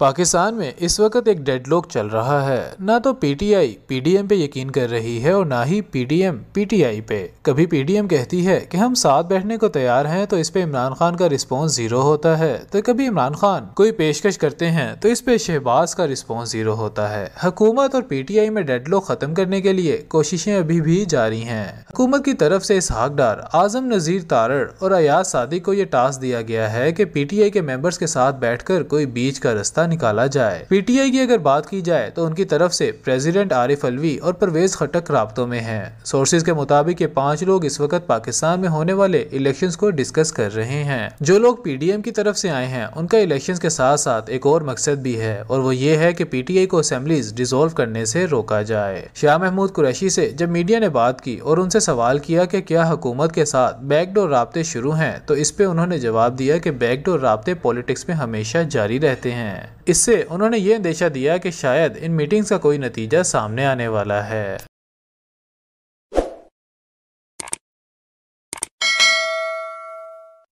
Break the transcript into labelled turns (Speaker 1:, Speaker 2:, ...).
Speaker 1: पाकिस्तान में इस वक्त एक डेडलॉक चल रहा है ना तो पीटीआई पीडीएम पे यकीन कर रही है और ना ही पीडीएम पीटीआई पे कभी पीडीएम कहती है कि हम साथ बैठने को तैयार हैं तो इस पे इमरान खान का रिस्पांस जीरो होता है तो कभी इमरान खान कोई पेशकश करते हैं तो इस पे शहबाज का रिस्पांस जीरो होता है हकूमत और पीटीआई में लॉक खत्म करने के लिए कोशिशें अभी भी जारी है हुकूमत की तरफ से इस डार आजम नजीर तारड़ और अयाज सादिक को ये टास्क दिया गया है की पीटीआई के मेम्बर्स के साथ बैठ कोई बीच का रास्ता निकाला जाए पीटीआई की अगर बात की जाए तो उनकी तरफ से प्रेसिडेंट आरिफ अलवी और परवेज खटक राबतों में हैं सोर्सेज के मुताबिक ये पांच लोग इस वक्त पाकिस्तान में होने वाले इलेक्शंस को डिस्कस कर रहे हैं जो लोग पीडीएम की तरफ से आए हैं उनका इलेक्शन के साथ साथ एक और मकसद भी है और वो ये है टी पीटीआई को असम्बली डिजोल्व करने से रोका जाए शाह महमूद कुरैशी से जब मीडिया ने बात की और उनसे सवाल किया की क्या हुकूमत के साथ बैकडोर रबते शुरू हैं तो इस पे उन्होंने जवाब दिया कि बैकडोर रबते पॉलिटिक्स में हमेशा जारी रहते हैं इससे उन्होंने ये अंदेशा दिया कि शायद इन मीटिंग्स का कोई नतीजा सामने आने वाला है